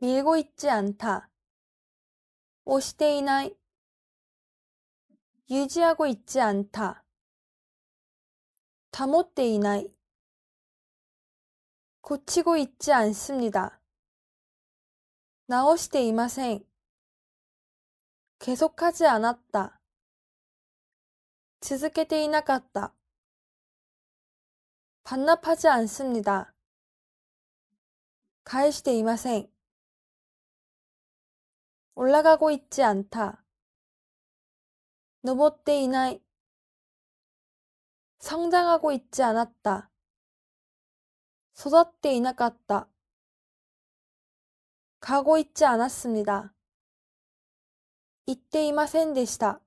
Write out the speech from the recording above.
見えごいっちあんた。押していない。유い。하고있지않 다。 保っていない。い치고있지않습니 다。 直していません。계속하지않았 다。 続けていなかった。반납하지않습니 다。 返していません。 올라가고 있지 않다. 登っていない 성장하고 있지 않았다. 育っていなかった. 가고 있지 않았습니다. 行っていませんでした。